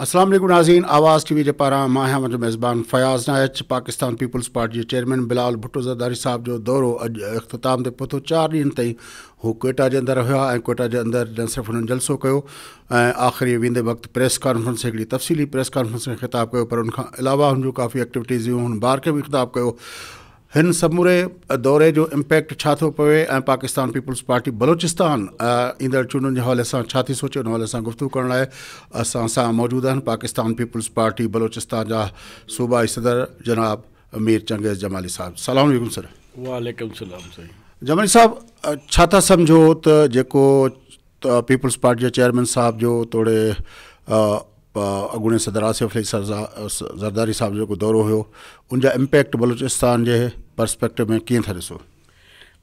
असलम नाजीन आवाज़ T V जे पारां मां आहियां मुंहिंजो मेज़बान फयाज़ नायच पाकिस्तान पीपल्स पार्टी जे चेयरमैन बिलाल भुट्टो ज़रदारी साहिब जो दौरो अॼु इख़्ताम ते पहुतो चारि ॾींहनि ताईं हू कोयटा जे अंदरि हुआ ऐं कोयटा जे अंदरि न सिर्फ़ु हुननि जलसो कयो ऐं आख़िरी वेंदे वक़्तु प्रेस कॉन्फ्रेंस हिकिड़ी तफ़सीली प्रेस कॉन्फ्रेंस में ख़िताबु कयो पर उनखां अलावा हुन जूं काफ़ी एक्टिविटीज़ हुयूं हुन ॿार खे बि ख़िताबु कयो हिन समूरे दौरे जो इम्पैक्ट छा थो पवे ऐं पाकिस्तान पीपल्स पार्टी बलोचिस्तान ईंदड़ चूंडुनि जे हवाले सां छा थी सोचे हुन हवाले सां गुफ़्तू करण लाइ असां सां मौजूदु आहिनि पाकिस्तान पीपल्स पार्टी बलोचिस्तान जा सूबाई सदर जनाब मीर चंगेज़ जमाली साहिबु सलाम सर वालेकुम सलाम साईं जमाली साहिबु छा था सम्झो त जेको पीपल्स पार्टी जे चेयरमैन साहिब जो तोड़े अगूणे सदर आसिफ़ अली ज़रदारी साहब जो दौरो हुयो उन जा इम्पैक्ट बलूचिस्तान जे पर्सपेक्टिव में कीअं था ऐसो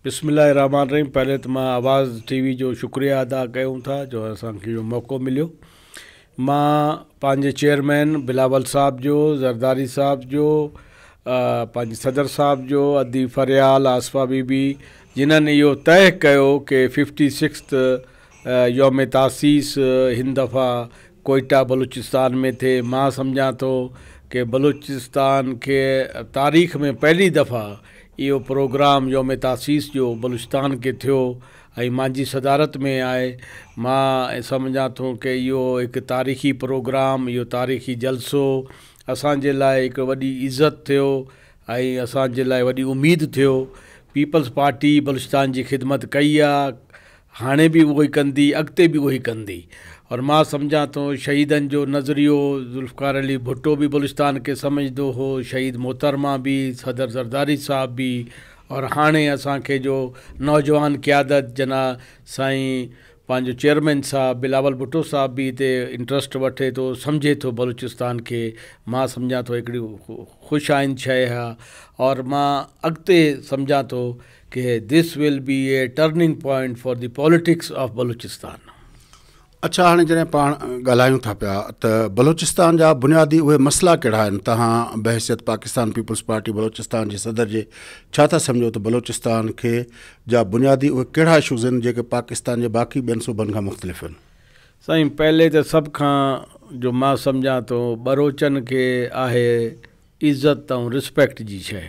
बिस्मिल रहमान रहीम पहले तो मां आवाज़ टीवी जो शुक्रिया अदा कयूं था जो असांखे मौक़ो मिलो मां पंहिंजे चेयरमैन बिलावल साहब जो ज़रदारी साहब जो पंहिंजे सदर साहब जो अदी फरियाल आसफा बीबी जिन्हनि इहो तय कयो की फिफ्टी सिक्स योम तासीस हिन दफ़ा कोयटा बलूचिस्तान में थे मां समझा तो कि बलूचिस्तान के तारीख़ में पहली दफ़ा यो प्रोग्राम योम तासीस जो बलूचिस्तान के थो ऐं सदारत में आहे मां सम्झा थो कि इहो हिकु तारीख़ी प्रोग्राम यो तारीख़ी जलसो असांजे लाइ हिकु वॾी इज़त थियो ऐं असांजे लाइ वॾी उमेद थियो पीपल्स पार्टी बलूचिस्तान की ख़िदमत कई आहे हाणे बि उहो ई कंदी अॻिते बि उहो कंदी और मां समझा तो शहीदनि जो नज़रियो जुल्फ़ार अली भुट्टो भी बलुचिस्तान खे सम्झंदो हो शहीद मोहतरमा भी सदर सरदारी साहब भी और हाणे असांखे जो नौजवान क्यादत जना साईं पंहिंजो चेयरमैन साहब बिलावल भुट्टो साहब भी इतने इंट्रस्ट वे तो समझे तो बलूचिस्तान के मां समझा तो एक ख़ुशि आइन और मां अॻिते सम्झा थो कि this will be a turning point for the politics of Balochistan अच्छा हाणे जॾहिं पाण ॻाल्हायूं था पिया त बलोचिस्तान जा बुनियादी उहे मसला कहिड़ा आहिनि तव्हां बहसियत पाकिस्तान पीपल्स पार्टी बलोचिस्तान जे सदर जे छा था सम्झो त बलोचिस्तान खे जा बुनियादी उहे कहिड़ा इशूज़ आहिनि जेके पाकिस्तान जे बाक़ी ॿियनि सूबनि खां मुख़्तलिफ़ आहिनि साईं पहिले त सभु खां जो मां सम्झां थो बरोचन खे आहे इज़त ऐं रिस्पेक्ट जी शइ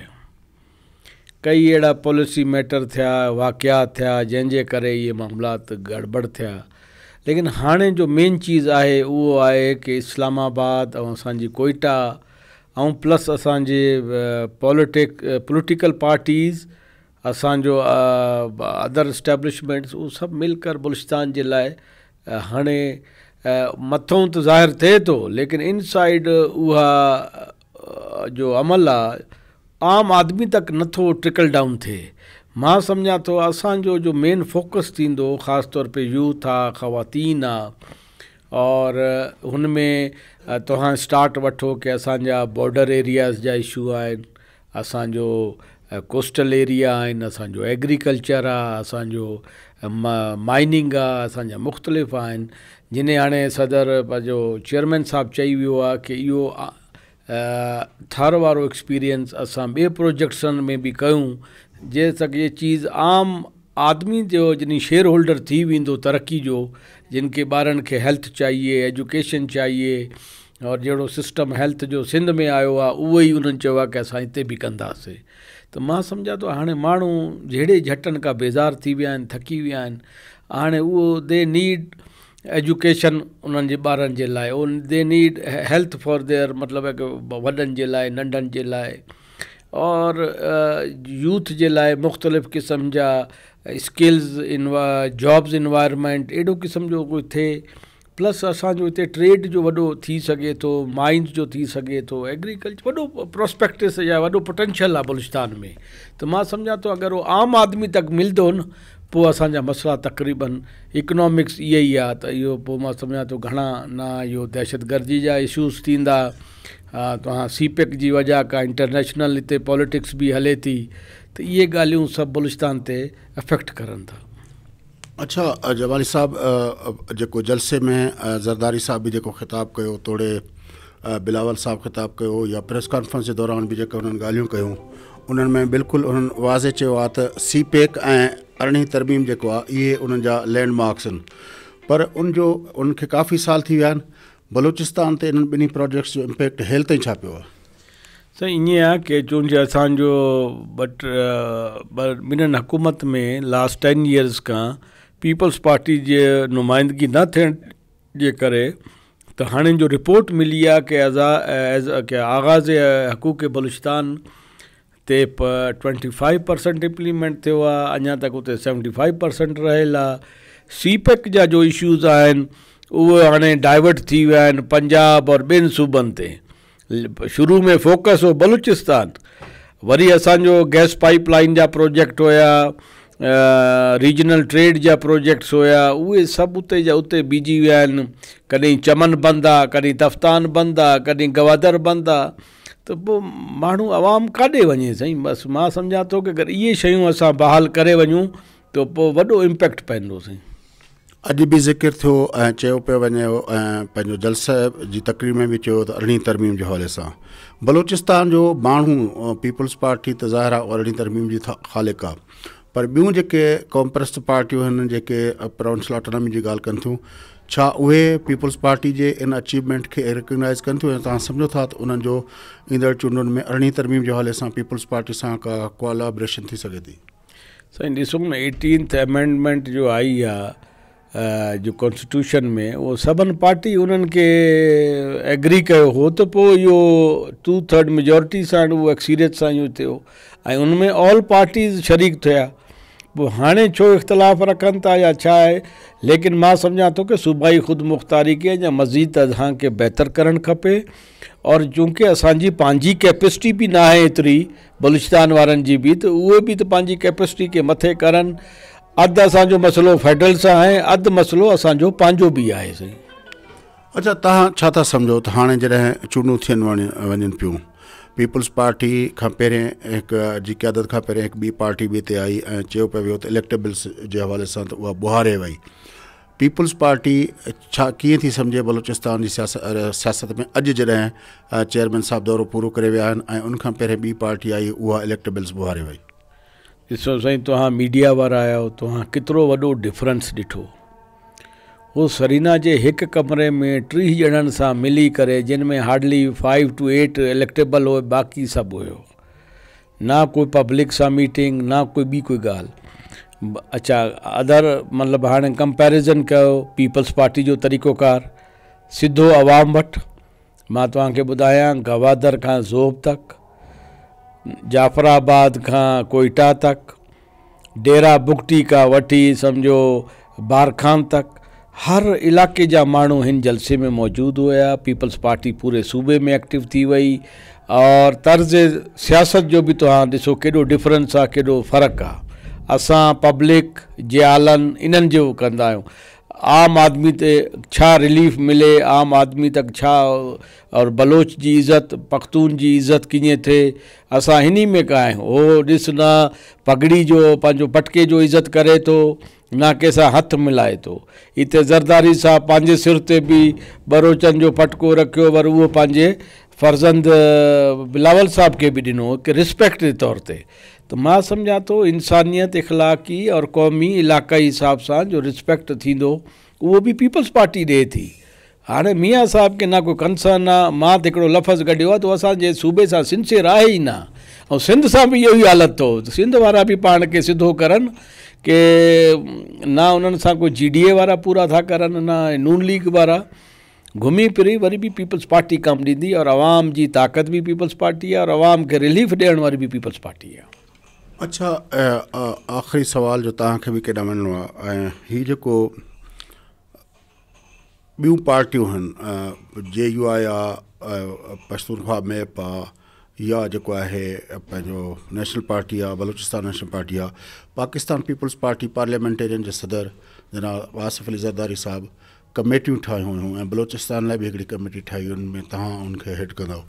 कई अहिड़ा पॉलिसी मैटर थिया वाक़िया थिया जंहिंजे करे इहे मामलात गड़बड़ थिया लेकिन हाँ जो मेन चीज़ आए उहो आहे की इस्लामाबाद ऐं असांजी कोयटा और प्लस असांजे पॉलिटिक पॉलिटिकल पार्टीज़ असो अदर इस्टेब्लिशमेंट्स वो सब मिलकर बलुचिस्तान जे लाइ हाणे मथां त ज़ाहिर थिए थो लेकिन इनसाइड उ जो अमल आहे आम आदमी तक नथो ट्रिकल डाउन थे मां समझा तो असो जो मेन फोकस खास तौर पे यूथ आ खीन आ और उनमें में तव्हां स्टार्ट वठो की असांजा बॉर्डर एरियाज़ जा इशू आहिनि असांजो कोस्टल एरिया आहिनि असांजो एग्रीकल्चर आहे असांजो माइनिंग आहे मुख़्तलिफ़ आहिनि जिन हाँ सदर पंहिंजो चेयरमैन साहब चई वियो कि की इहो थार एक्सपीरियंस अस प्रोजेक्ट्स में भी क्यों जंहिं तक इहे चीज़ आम आदमी जो जॾहिं शेयर होल्डर थी वेंदो तरक़ी जो जिनके खे ॿारनि हेल्थ चाहिए एजुकेशन चाहिए और जहिड़ो सिस्टम हेल्थ जो सिंध में आयो आहे उहो ई उन्हनि चयो आहे की असां हिते बि कंदासीं त मां सम्झा थो हाणे माण्हू जहिड़े झटनि खां बेज़ार थी वह आहिनि थकी विया आहिनि हाणे दे नीड एजुकेशन उन्हनि जे ॿारनि they need health for their मतलब वॾनि जे लाइ नंढनि और यूथ के लिए मुख़्तलिफ़ क़िस्म जा स्किल्स इनवा जॉब्स इन्वायरमेंट एडो क़िस्म जो थे प्लस असो इतने ट्रेड जो वो थी सके तो माइंस जो थी सके तो एग्रीकल्चर वो प्रोस्पेक्टिस या वो पोटेंशियल आ बलुचिस्तान में तो मां तो अगर वो आम आदमी तक मिलंदो न पोइ असा मसला तक़रीबन इकनॉमिक्स ये ही आहे त इहो पोइ मां सम्झां थो घणा न इहो दहशतगर्दी जा इशूस थींदा तव्हां e वजह का इंटरनेशनल इतने पॉलिटिक्स भी हले थी त इहे ॻाल्हियूं सभु बलुचिस्तान ते अफेक्ट करनि था अच्छा जवाली साहब जो जलसे में ज़रदारी साहब बि जेको ख़िताबु कयो तोड़े बिलावल साहब खिताब कयो या प्रेस कॉन्फ्रेंस के दौरान भी जो हुननि ॻाल्हियूं उन्होंने बिल्कुल उन्होंने वाज़े चयो सी पेक अरिड़हीं तरमीम जो ये इहे लैंडमार्क्स आहिनि पर उनजो उनके काफ़ी साल थी विया आहिनि बलूचिस्तान ते इन्हनि ॿिन्ही प्रोजेक्ट्स जो इम्पेक्ट हेल्थ ताईं छा पियो आहे साईं ईअं हुकूमत में लास्ट टेन इयर्स का पीपल्स पार्टी जे नुमाइंदगी न थियण करे त हाणे जो रिपोर्ट मिली है कि आज़ा एज़ आगाज़ हक़ूक़ बलूचिस्तान ते प ट्वेंटी फाइव परसेंट इम्प्लीमेंट थियो आहे अञा तक उते सेवनटी फाइव परसेंट रहियल आहे सीपेक जा जो इशूज आहिनि उहे हाणे डाइवर्ट थी विया आहिनि पंजाब और ॿियनि सूबनि ते शुरू में फोकस हो बलूचिस्तान वरी असांजो गैस पाइपलाइन जा प्रोजेक्ट हुया रीजनल ट्रेड जा प्रोजेक्ट्स हुया उहे सभु उते जा उते बीजी विया आहिनि कॾहिं चमन बंदि आहे कॾहिं तफ़्तान बंदि आहे कॾहिं गवादर बंदि आहे तो मू आवाम काॾे वञे साईं बसि मां सम्झा थो की अगरि इहे शयूं असां बहाल करे वञूं त पोइ वॾो इम्पैक्ट पवंदो साईं अॼु बि ज़िकिर थियो ऐं चयो पियो वञे ऐं पंहिंजो जलसे जी तकरीब में बि चयो त अरिड़हीं तरमीम जे हवाले सां बलोचिस्तान जो माण्हू पीपल्स पार्टी त ज़ाहिर आहे अरिड़हीं तरमीम जी ख़ालिक आहे पर ॿियूं जेके कॉम्प्रस्त पार्टियूं आहिनि जेके प्रोविंशल ऑटोनॉमी जी ॻाल्हि कनि थियूं छा उहे पीपल्स पार्टी जे इन अचीवमेंट खे रिकग्नाइज़ कनि थियूं ऐं तव्हां सम्झो था त उन्हनि जो ईंदड़ चूंडुनि में अरिड़हीं तरमीम जे हवाले सां पीपल्स पार्टी सां का कोलाब्रेशन थी सघे थी साईं ॾिसूं एटींथ अमेंडमेंट जो आई आहे जो कॉन्स्टिट्यूशन में उहो सभिनि पार्टी उन्हनि खे एग्री कयो हो त पोइ इहो टू थर्ड मेजॉरिटी सां उहो अक्सरियत सां इहो थियो ऐं उनमें ऑल पार्टीज़ शरीक थिया पोइ हाणे छो इख़्तिलाफ़ रखनि था या छा आहे लेकिन मां सम्झा थो की सूबाई ख़ुदि मुख़्तारी खे अञा मज़ीद असांखे बेहतर करणु खपे और चूंकि असांजी पंहिंजी कैपेसिटी भी ना है एतरी बलूचिस्तान वारनि जी भी त तो उहे बि त तो पंहिंजी कैपेसिटी के मथे करनि अधु असांजो मसइलो फेडरल से आहे अधु मसइलो असांजो पंहिंजो बि आहे साईं अच्छा तव्हां समझो तो हाँ जैसे चूडू जॾहिं चूंडूं थियनि पीपल्स पार्टी का पे हिकु जी क़यादत खां पहिरें हिकु ॿी पार्टी भी हिते आई पे चयो पियो इलेक्टेबल्स के हवा से त उहा ॿुहारे वई पीपल्स पार्टी कीअं थी सम्झे बलोचिस्तान जी सियासत सियासत में अॼु जॾहिं चेयरमैन साहिबु दौरो पूरो करे विया आहिनि ऐं उनखां पहिरियों ॿी पार्टी आई उहा इलेक्टेबल्स बुहारे वई ॾिसो साईं तव्हां मीडिया वारा आहियो तव्हां केतिरो वॾो डिफरेंस ॾिठो उहो सरीना जे हिकु कमरे में टीह ॼणनि सां मिली करे जिन में hardly five to eight electable हुयो बाक़ी सभु हुयो ना कोई पब्लिक सां मीटिंग ना कोई ॿी कोई ॻाल्हि अच्छा अदर मतलब हाणे कंपेरिज़न कयो पीपल्स पार्टी जो तरीक़ोकार सिधो आवाम वटि मां तव्हांखे ॿुधायां गवादर खां ज़ोब तक जाफ़राबाद खां कोयटा तक डेरा बुगटी खां वठी सम्झो बारखान तक हर इलाइक़े जा माण्हू हिन जलसे में मौजूदु हुया पीपल्स पार्टी पूरे सूबे में एक्टिव थी वई और तर्ज़ सियासत जो बि तव्हां ॾिसो केॾो डिफरेंस आहे केॾो फ़र्क़ु आहे असा पब्लिक जे इन जो कह आम आदमी ते रिलीफ मिले आम आदमी तक और बलोच जी इज्जत पख्तून जी इज्जत किए थे अस इन में का वो उहो ना पगड़ी जो पांजो पटके जो इज्जत करे तो न कैसा हथ मिलाए तो इतने ज़रदारी सां पंहिंजे सिर ते भी बरोचनि जो पटको रखो पर उहो फर्जंद बिलावल साहब के भी दिनों के रिस्पेक्ट के तौर पर तो मां समझा तो इंसानियत इख़लाक़ी और क़ौमी इलाकई हिसाब से जो रिस्पेक्ट दो, वो भी पीपल्स पार्टी दे थी हाँ मियाँ साहब के ना कोई कंसर्न तो आहे मां त हिकिड़ो लफ़्ज़ कढियो आहे त सूबे से सिंसियर आ ही ना और सिंध से भी यही हालत तो सिंध वा भी पाण के सीधो करनि की न जी डी ए वा पूरा था करन ना नून लीग वारा घुमी फिरी वरी भी पीपल्स पार्टी कमु ॾींदी और आवाम जी ताक़त बि पीपल्स पार्टी आहे और आवाम खे रिलीफ ॾियण वारी बि पीपल्स पार्टी आहे अच्छा आख़िरी सुवाल जो तव्हांखे बि केॾां वञिणो आहे ऐं हीउ जेको ॿियूं पार्टियूं आहिनि जे यू आई आहे पश्तूनखा मैप आहे या जेको आहे पंहिंजो नेशनल पार्टी आहे बलोचिस्तान नेशनल पार्टी आहे पाकिस्तान पीपल्स पार्टी पार्लियामेंटेरियन जे सदर जना आसिफ़ अली ज़रदारी साहिबु कमेटियूं ठाहियूं हुयूं ऐं बलोचिस्तान लाइ बि हिकिड़ी कमेटी ठाही हुई उनमें तव्हां उनखे हेठि कंदव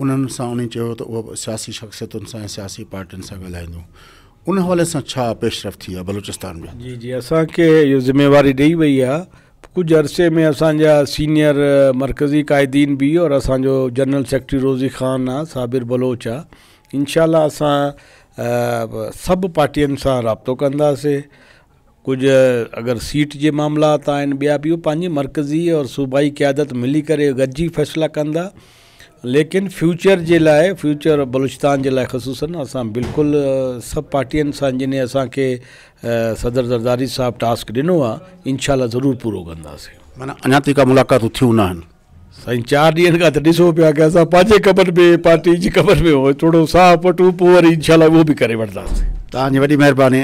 उन्हनि सां उन्हनि चयो त उहा सियासी शख़्सियतुनि सां ऐं सियासी पार्टियुनि सां ॻाल्हाईंदियूं उन हवाले सां छा पेशरफ थी आहे बलोचिस्तान में जी जी असांखे इहो ज़िमेवारी ॾेई वई आहे कुझु अरसे में असांजा सीनियर मरकज़ी क़ाइदीन बि और असांजो जनरल सेक्रेटरी रोज़ी ख़ान आहे साबिर बलोच आहे इनशा असां सभु पार्टियुनि सां राब्तो कंदासीं कुछ अगर सीट जे मामलात आहिनि ॿिया बि पंहिंजी मर्कज़ी और सूबाई क्यादत मिली कर गॾिजी फ़ैसिला कंदा लेकिन फ्यूचर के लिए फ्यूचर बलूचिस्तान जे लाइ ख़सूसनि असां बिल्कुलु सभु पार्टियुनि सां जिन असांखे सदर ज़रदारी साहिबु टास्क दिनों इनशाला जरूर पूरा कह माना अ ताईं का मुलाक़ातूं थियूं न आहिनि साईं चारि कि खां त ॾिसूं पिया की असां में पार्टी जे कमर में थोरो साहु इनशाला उहो बि करे वठंदासीं तव्हांजी वॾी महिरबानी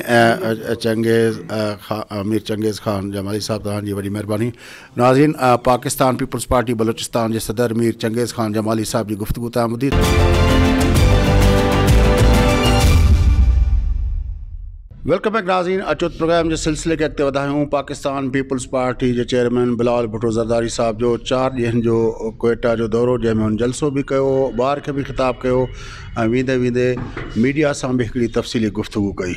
चंगेज़ ख़ान अमीर चंगेज़ ख़ान जमाली साहब तव्हांजी वही मेहरबानी नाज़रीन पाकिस्तान पीपल्स पार्टी बलोचिस्तान के सदर मीर चंगेज़ ख़ान जमाली साहब जी गुफ्तगुता वेलकम बैक नाजीन अचूत प्रोग्राम के सिलसिले खे अॻिते वधायूं पाकिस्तान पीपल्स पार्टी के चेयरमैन बिलाल भुट्टो ज़रदारी साहब जो चार ॾींहंनि जो कोयटा जो दौरो जंहिंमें हुन जलसो बि कयो ॿार खे बि ख़िताबु कयो वेंदे वेंदे मीडिया से भी हिकिड़ी तफ़सीली गुफ़्तगु कई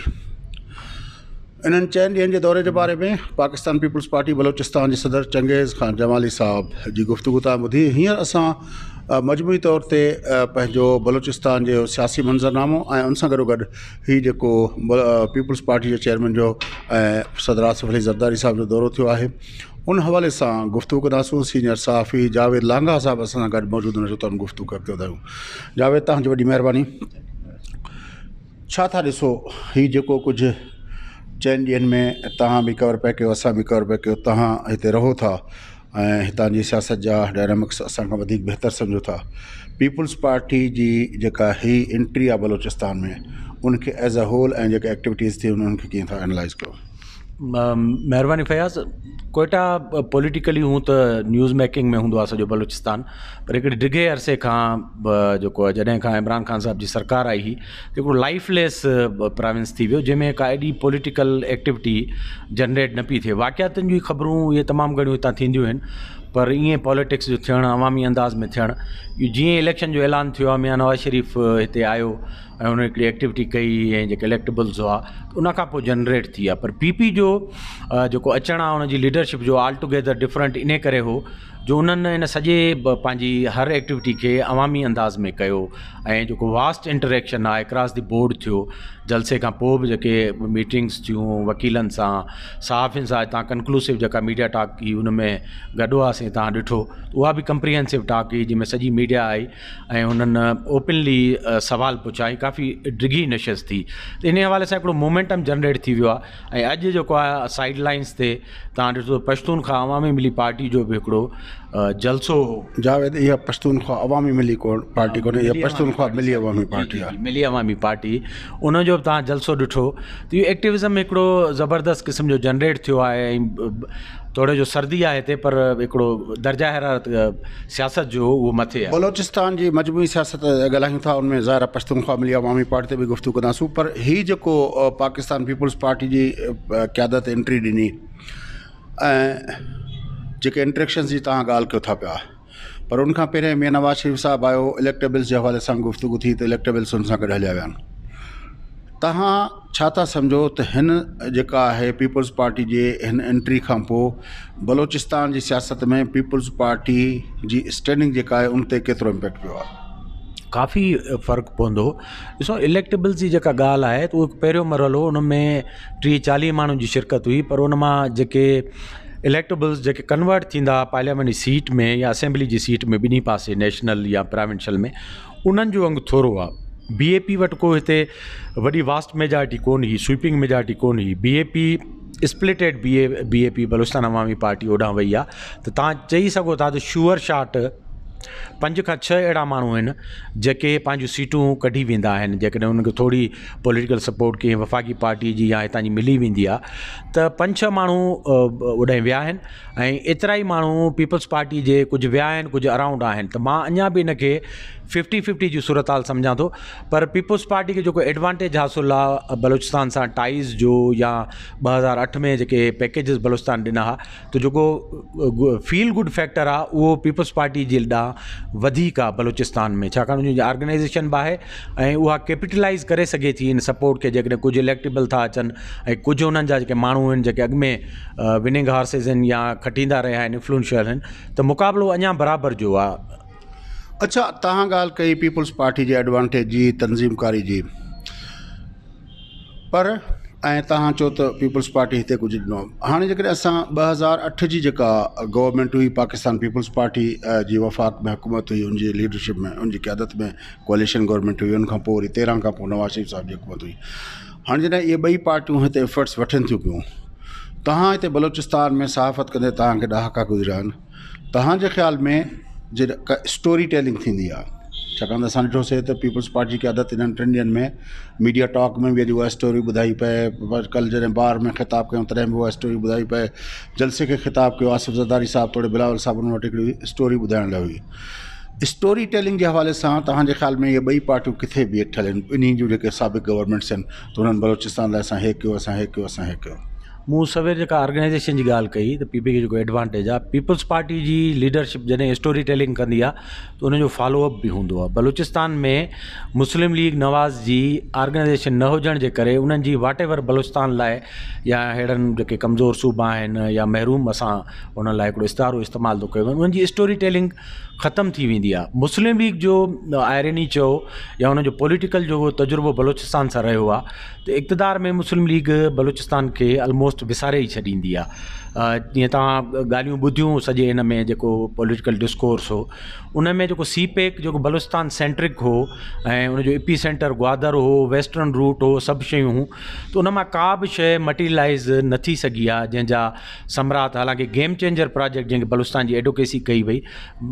इन चइनि ॾींहंनि के दौरे जे बारे में पाकिस्तान पीपल्स पार्टी बलोचिस्तान जे सदर चंगेज़ ख़ान जमाली साहब की गुफ़्तगु था ॿुधी हींअर असां मजमूई तौर ते पंहिंजो जो सियासी मंज़रनामो उन गो गॾो गॾु हीउ पीपल्स पार्टी के चेयरमैन जो सदर आसिफ़ अली ज़रदारी साहब जो दौरो थियो आहे उन हवाले से गुफ़्तू कंदासूं सीनियर सहाफ़ी जावेद लांगा साहब असां सां गॾु मौजूदु हुन गुफ़्तू कंदा आहियूं जावेद तव्हांजी वॾी महिरबानी छा था ॾिसो हीउ जेको कुझु में तव्हां बि कवर पिया कयो असां बि कवर पिया कयो रहो था ऐं सियासत जहाँ डायनामिक्स अस बेहतर समझो था पीपुल्स पार्टी की जी ही एंट्री आ बलोचिस्तान में उनके as a whole and activities थी उन्होंने खे एनालाइज़ कर महिरबानी फ़याज़ कोयटा पॉलिटिकली हूँ तो न्यूज़ मेकिंग में हूंदो आहे बलूचिस्तान पर हिकिड़े डिघे अरसे खां जेको इमरान ख़ान साहब की सरकार आई हुई हिकिड़ो लाइफलेस प्राविंस जैमें वियो का एॾी पॉलिटिकल एक्टिविटी जनरेट न पी थे वाक़ियातुनि जी खबरू ये तमाम घड़ी इतना थींदियूं पर ईअं पॉलिटिक्स जो थियणु अवामी अंदाज़ में थियणु इहो जीअं इलेक्शन जो ऐलान थियो आहे मियां नवाज़ शरीफ़ हिते आयो ऐं हुन हिकिड़ी एक्टिविटी कई ऐं जेके इलेक्टेबल्स हुआ उन पोइ जनरेट थी आहे पर पी पी जो जेको अचणु आहे हुनजी लीडरशिप जो ऑल टुगेदर डिफरेंट इन करे हो जो उन्हनि हिन सॼे पंहिंजी हर एक्टिविटी खे अवामी अंदाज़ में कयो એ જો કો vast interaction across the board થિયો જલસે કા પોબ જે કે મીટિંગ્સ થુ વકીલન સા સાહફિન સા તા કન્ક્લુસિવ જકા મીડિયા ટાક ઈ ઉનમે ગડવા સે તા દેઠો વો ભી કમ્પ્રિહેન્સિવ ટાક ઈ જીમે સજી મીડિયા આઈ એ ઉનન ઓપનલી સવાલ પૂછાઈ કાફી ડ્રિગી નશસ થી ઇને حوالے સે એકડો મોમેન્ટમ જનરેટ થી વયા એ અજ જો કો સાઇડલાઇન્સ તે તા દેઠો પશ્તુન ખ عوامی મિલી પાર્ટી જો ભી એકડો जलसो जावेद यह पश्तूनख्वा अवामी मिली को पार्टी कोन्हे इहा पश्तूनख्वा हाँ। मिली अवामी पार्टी आहे मिली अवामी पार्टी उनजो बि तव्हां जलसो ॾिठो तो इहो एक्टिविज्म हिकिड़ो ज़बरदस्त क़िस्म जो जनरेट थियो आहे ऐं जो सर्दी आहे हिते पर हिकिड़ो दर्जा हरारत सियासत जो वो मथे आहे बलोचिस्तान जी मजमूई सियासत ॻाल्हायूं था उनमें ज़ाहिर पश्तूनख्वा मिली अवामी पार्टी भी बि गुफ़्तू कंदासूं पर हीअ जेको पाकिस्तान पीपल्स पार्टी जी क़्यादत एंट्री ॾिनी ऐं जी इंट्रेक्शन की तव्हां ॻाल्हि कयो पर उनखां पहिरें में नवाज़ शरीफ़ साहब आयो इलेक्टेबल्स के हवाले से गुफ़्तगु थी तो इलेक्टेबल्स उन सां हलिया विया आहिनि तो छा था सम्झो त पार्टी जे हिन एंट्री खां बलोचिस्तान की सियासत में पीपल्स पार्टी की स्टैंडिंग जेका आहे उन ते केतिरो इम्पैक्ट पियो आहे काफ़ी फ़र्क़ु पवंदो ॾिसो इलेक्टेबल्स की जो ॻाल्हि आहे त उहो पहिरियों मरहलो हुन में टीह चालीह माण्हुनि शिरकत हुई पर उन मां इलेक्टेबल्स जैसे कन्वर्ट थींदा पार्लियामेंट सीट में या असेंबली जी सीट में ॿिन्ही पासे नेशनल या प्राविंशल में उन्हनि जो अंगु थोरो आहे बी ए पी वटि को हिते वॾी वास्ट मेजॉरिटी कोन हुई स्वीपिंग मेजॉरिटी कोन हुई B A P splitted B A B A P Baluchistan Awami Party होॾां वई आहे त तव्हां चई सघो था त शुअर शॉट पंज खां छह अहिड़ा माण्हू आहिनि जेके पंहिंजूं सीटूं कढी वेंदा आहिनि जेकॾहिं हुनखे थोरी पॉलिटिकल सपोर्ट कीअं वफ़ाक़ी पार्टी जी या हितां जी मिली वेंदी आहे त पंज छह माण्हू ओॾांहुं विया आहिनि ऐं एतिरा ई माण्हू पीपल्स पार्टी जे कुझु विया आहिनि कुझु अराउंड आहिनि त मां अञा बि हिनखे फिफ्टी फिफ्टी जी सूरत हाल सम्झां थो तो। पर पीपुल्स पार्टी खे जेको एडवांटेज हासिल आ बलोचिस्तान से टाइज़ जो या ॿ हज़ार अठ में जो पैकेजिस बलोचिस्तान ॾिना हा तो जेको फील गुड फैक्टर आहे उहो पीपुल्स पार्टी जे ॾांहुं वधीक आहे बलोचिस्तान में छाकाणि हुनजी ऑर्गेनाइज़ेशन बि आहे ऐं उहा कैपिटलाइज़ करे सघे थी इन सपोर्ट के जेकॾहिं कुछ इलेक्टेबल था अचनि कुछ कुझु हुननि जा जेके माण्हू विनिंग हार्सिस या खटींदा रहा आहिनि इन्फ्लुएंशियल आहिनि त मुक़ाबिलो अञा जो आहे अच्छा तव्हां ॻाल्हि कई पीपल्स पार्टी जे एडवांटेज जी तंज़ीमकारी जी पर ऐं तव्हां चओ पीपल्स पार्टी इतने कुछ ॾिनो हाणे जेकॾहिं असां ॿ हज़ार अठ जी जेका गवर्नमेंट हुई पाकिस्तान पीपल्स पार्टी जी वफ़ाक़ में हुकूमत हुई उनकी लीडरशिप में उनकी क़्यादत में कोलिशन गवर्नमेंट हुई उन पोइ वरी तेरहं नवाज़ शरीफ़ साहब की हुकूमत हुई हाँ जॾहिं ये बई पार्टी हिते एफर्ट्स वठनि थियूं पियूं तव्हां हिते बलोचिस्तान में सहाफ़त कंदे तव्हांखे ॾहाका गुज़रिया आहिनि तव्हांजे ख़्याल में जेका स्टोरी टेलिंग थींदी आहे छाकाणि त असां ॾिठोसीं त पीपल्स पार्टी की आदत हिननि टिनि ॾींहंनि में मीडिया टॉक में बि अॼु उहा स्टोरी ॿुधाई पए कल्ह जॾहिं ॿार में ख़िताबु कयूं तॾहिं बि उहा स्टोरी ॿुधाई पए जलसे खे ख़िताबु कयो आसिफ़ ज़रदारी साहिबु तोड़े बिलावल साहिबु हुन वटि हिकिड़ी स्टोरी ॿुधाइण लाइ हुई स्टोरी टेलिंग जे हवाले सां तव्हांजे ख़्याल में इहे ॿई पार्टियूं किथे बीठल आहिनि ॿिन्ही जूं जेके साबिक़ु गवर्नमेंट्स आहिनि त हुननि बलोचिस्तान लाइ असां हे कयो असां हे कयो असां हे कयो मूं सवेर जो ऑर्गेनाइजेशन की ॻाल्हि कई त पीपी के जो एडवांटेज आ पीपल्स पार्टी जी लीडरशिप जैसे स्टोरी टेलिंग कंदी आहे त उनजो फॉलोअप भी हूंदो आहे बलूचिस्तान में मुस्लिम लीग नवाज़ की ऑर्गेनाइजेशन न होजन के करे उन्हनि वाट एवर बलूचिस्तान लाइ या अहिड़नि जेके कमज़ोर सूबा या महरूम असां उन लाइ हिकिड़ो इस्तारो इस्तेमालु थो कयो वञे स्टोरी टेलिंग ख़तमु थी वेंदी मुस्लिम लीग जो आयरनी चो या हुनजो पॉलिटिकल जो तजुर्बो बलूचिस्तान से रो आहे त इक़्तदार में मुस्लिम लीग बलूचिस्तान के अलमोस्ट पोष्ट विसारे ई छॾींदी आहे जीअं तव्हां ॻाल्हियूं ॿुधियूं सॼे हिन में जेको पॉलिटिकल डिस्कोर्स हो उन में जेको सी पैक e जेको बलुस्तान सेंट्रिक हो ऐं उनजो इपी सेंटर ग्वादर हो वेस्टर्न रूट हो सभु शयूं हुयूं त उन मां का बि शइ मटीरियलाइज़ न थी सघी आहे जंहिंजा सम्राट हालांकि गेम चेंजर प्रोजेक्ट जंहिंखे बलुस्तान जी एडवोकेसी कई वई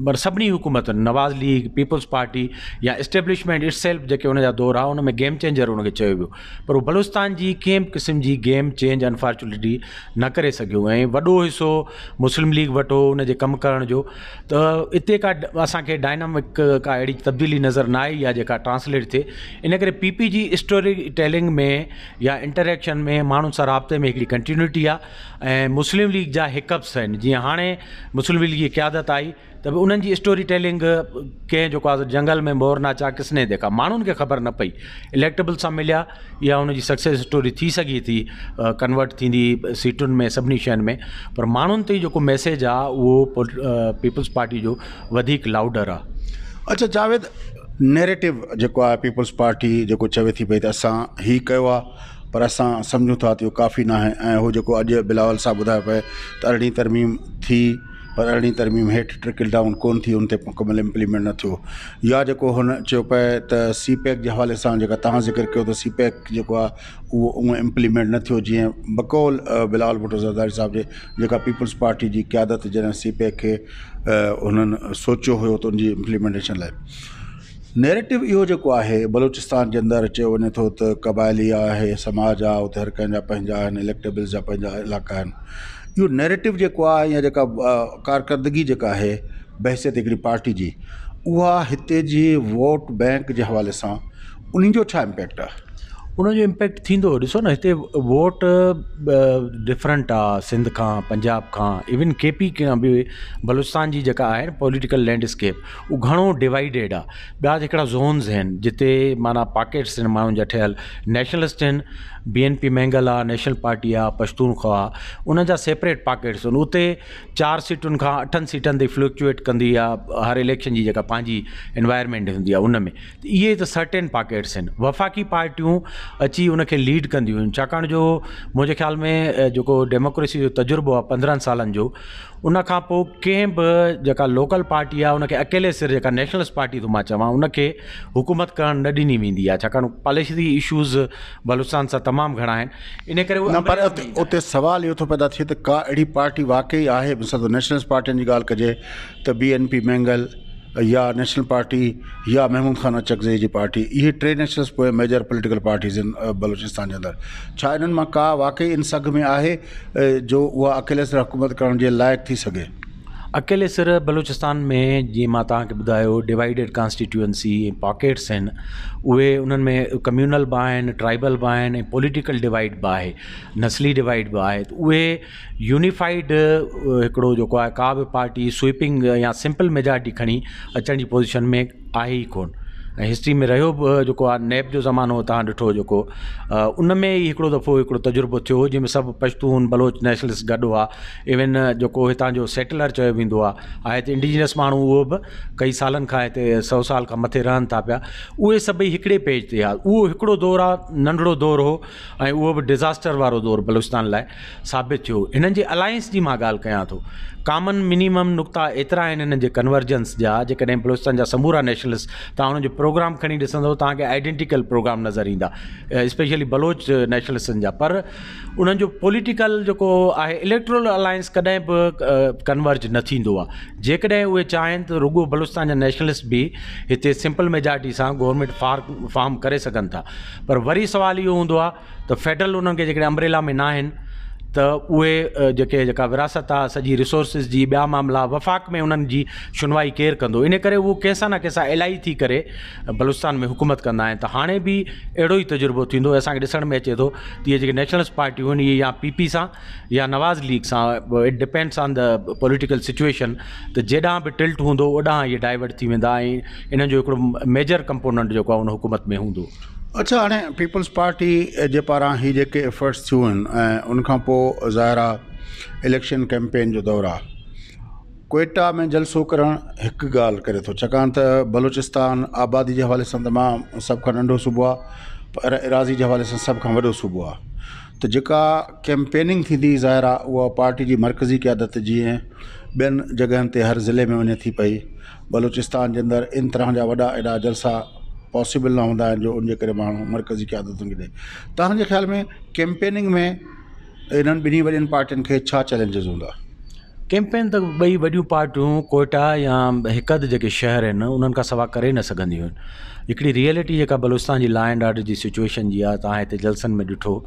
पर सभिनी हुकूमतुनि नवाज़ लीग पीपल्स पार्टी या इस्टेब्लिशमेंट इट सेल्फ जेके हुनजा दौर आहे हुन में गेम चेंजर हुनखे चयो वियो पर उहो बलुस्तान जी कंहिं बि क़िस्म जी गेम चेंज अनफॉर्चुनेटली न करे सघियो ऐं વડો હિસ્સો મુસ્લિમ લીગ ભટો ને જે કામ કરણ જો તો ઇતે કા આસા કે ડાયનેમિક કા એડી તબદિલી નજર ના આયા જે કા ટ્રાન્સલેટ થે ઇને કરે પીપીજી સ્ટોરી ટેલિંગ મેં يا ઇન્ટરેક્શન મેં માણો સ رابطે મેં એકરી કન્ટિન્યુટી આ મુસ્લિમ લીગ જા હકપ્સ હે જી હાણે મુસ્લિમ લીગ કિયાદત આઈ त बि उन्हनि जी स्टोरी टेलिंग कंहिं जेको आहे जंगल में मोर नाचा किसने देखा माण्हुनि खे ख़बर न पई इलेक्टेबल सां मिलिया या हुनजी सक्सेस स्टोरी थी सघे थी कन्वर्ट थींदी सीटुनि में सभिनी शयुनि में पर माण्हुनि ताईं जेको मैसेज आहे उहो पीपल्स पार्टी जो वधीक लाउडर आहे अच्छा जावेद नैरेटिव जेको आहे पीपल्स पार्टी जेको चवे थी पई त असां ही कयो आहे पर असां सम्झूं था त इहो काफ़ी न आहे ऐं उहो जेको अॼु बिलावल साहब ॿुधायो पियो त अरिड़हीं तरमीम थी पर अरिड़हीं तरमीम हेठि ट्रिकल डाउन कोन थी उन मुकमल इम्प्लीमेंट न थो या जो हुन चयो पए त सी पैक जे हवाले सां जेका ज़िक्र कयो सी पैक जेको आहे इम्प्लीमेंट न थो जो बकौल बिलाल भुटो ज़रदारी साहब के जेका पीपल्स पार्टी की क़्यादत जॾहिं सी पैक खे हुननि सोचियो हुयो त उनजी इम्प्लीमेंटेशन लाइ नैरेटिव इहो जेको आहे बलूचिस्तान जे अंदरि चयो वञे थो त क़बाइली समाज आहे उते हर कंहिंजा इलेक्टेबल्स जा पंहिंजा इहो नैरेटिव जो या जो कारकरदगी है बहसियत एक पार्टी की उत वोट बैंक के हवाले से उन इम्पैक्ट आहे उनजो इम्पैक्ट थींदो ॾिसो न वोट डिफरेंट आहे सिंध खां पंजाब का इवन के पी खां बि बलुचिस्तान जी जेका आहिनि पॉलिटिकल लैंडस्केप वो घणो डिवाइडेड आहे ॿिया ज़ोन्स जिते माना पॉकेट्स आहिनि जल जा ठहियल बी एन पी महंगल आहे नेशनल पार्टी आ पश्तूनख्वा उन जा सेपरेट पॉकेट्स आहिनि चार सीटों का अठन अठनि सीटनि ते फ्लक्चुएट कंदी हर इलेक्शन की जेका पंहिंजी एनवायरमेंट हूंदी आहे उन में इहे त सर्टेन पॉकेट्स वफ़ाक़ी पार्टियूं अची उनखे लीड कंदियूं आहिनि जो मुंहिंजे ख़्याल में जेको डेमोक्रेसी जो तजुर्बो आहे पंद्रहनि सालनि उन खां पोइ कंहिं बि जेका लोकल पार्टी आहे उनखे अकेले सिर जेका नेशनलस्ट पार्टी थो मां चवां उनखे हुकूमत करणु न ॾिनी वेंदी आहे छाकाणि पॉलिसी इशूज़ बलुस्तान सां तमामु घणा आहिनि इन करे पर उते सुवालु इहो थो पैदा थिए त का अहिड़ी पार्टी वाक़ई आहे त नेशनलस्ट जी ॻाल्हि कजे त बी एन पी मेंगल या नेशनल पार्टी या महमूद खान चकज़े की पार्टी ये टे nationals major political parties in Balochistan के अंदर छा इन का वाक़ई इन सघ में आहे जो उहा अकेले सिर्फ़ु हुकूमत करण जे लाइक़ु थी सघे अकेले सिर बलूचिस्तान में जीअं मां तव्हांखे ॿुधायो डिवाइडेड कॉन्स्टिट्यूएंसी पॉकेट्स आहिनि उहे उन्हनि में कम्यूनल बि आहिनि ट्राइबल बि आहिनि ऐं पॉलिटिकल डिवाइड बि आहे नस्ली डिवाइड बि आहे त उहे यूनिफाइड हिकिड़ो जेको आहे का बि पार्टी स्वीपिंग या सिंपल मेजॉरिटी खणी अचण जी पोज़ीशन में आहे ई कोन हिस्ट्री में रहियो जेको नैब जो ज़मानो तुम तव्हां जो उनमें ही दफ़ो हिकिड़ो तजुर्बो थो हो सब पश्तून बलोच नेशनलिस्ट गड हुआ इवन जेको हितां जो सेटलर चयो वो आहे हिते इंडिजिनस माण्हू उहो बि कई साल खां सौ साल का मथे रहन था पिया उहे सभई हिकिड़े पेज से हुआ उहो दौर आ आहे दौर हो ऐं उहो डिज़ास्टर वो दौर बलुचिस्तान लाइ साबित थियो हिननि जे अलायंस जी मां ॻाल्हि कयां कॉमन मिनिमम नुक़्ता एतिरा आहिनि हिन जे कन्वर्जेंस जा जेकॾहिं बलोचिस्तान जा समूरा नेशनलिस्ट तव्हां हुननि जो प्रोग्राम खणी ॾिसंदव तव्हांखे आइडेंटिकल प्रोग्राम नज़र ईंदा स्पेशली बलोच नेशनलिस्टनि जा पर उन्हनि जो पॉलिटिकल जेको आहे इलेक्ट्रोल अलायंस कॾहिं बि कन्वर्ज न थींदो आहे जेकॾहिं उहे चाहिनि त रुगो बलोचिस्तान जा नेशनलिस्ट बि हिते सिंपल मेजॉरिटी सां गवर्नमेंट फार्म फार्म करे सघनि था पर वरी सुवाल इहो हूंदो आहे त फेडरल उन्हनि खे जेकॾहिं अम्ब्रेला में न आहिनि तो उहे जेके जेका विरासत आहे सॼी रिसोर्सिस की ॿिया मामला वफ़ाक़ में उन्हनि सुनवाई केर केरु कंदो इन करे उहो न कंहिंसां इलाई थी करे बलुस्तान में हुकूमत कंदा तो हाँ भी अड़ो ही तजुर्बो थींदो में अचे तो ये जी जेके पार्टी पार्टियूं या पीपी से या नवाज़ लीग से it depends on the political situation तो जेॾां भी टिल्ट हों ओॾां इहे डाइवर्ट थी वेंदा ऐं मेजर कंपोनेंट जो आहे हुकूमत में हूंदो अच्छा हाँ पीपल्स पार्टी के पारा ही जेके एफर्ट्स थियूं आहिनि ऐं इलेक्शन कैंपेन जो दौर आ कोयटा में जलसो करणु हिकु ॻाल्हि करे थो बलूचिस्तान आबादी के हवा से तमाम सब का नंढो सूबो आहे पर एराज़ी जे हवाले सां सभ खां वॾो सूबो आ तो जेका कैंपेनिंग थींदी ज़ाहिर आहे पार्टी की मरकजी क़्यादत जीअं ॿियनि जॻहियुनि हर ज़िले में वे थी पई बलूचिस्तान जे अंदरि इन तरह जा वॾा एॾा जलसा पॉसिबल न हूंदा आहिनि जो उनजे करे माण्हू मर्कज़ी खे खे ॾे तव्हांजे ख़्याल में कैंपेनिंग में इन्हनि ॿिन्ही वॾियुनि पार्टियुनि खे छा चैलेंजिस हूंदा कैंपेन त ॿई वॾियूं पार्टियूं कोइटा या हिकु अधु जेके शहर आहिनि उन्हनि खां सवा करे न सघंदियूं आहिनि हिकिड़ी रियलिटी जेका बलूचिस्तान जी लॉ एंड ऑर्डर जी सिचुएशन जी आहे तव्हां हिते जलसनि में ॾिठो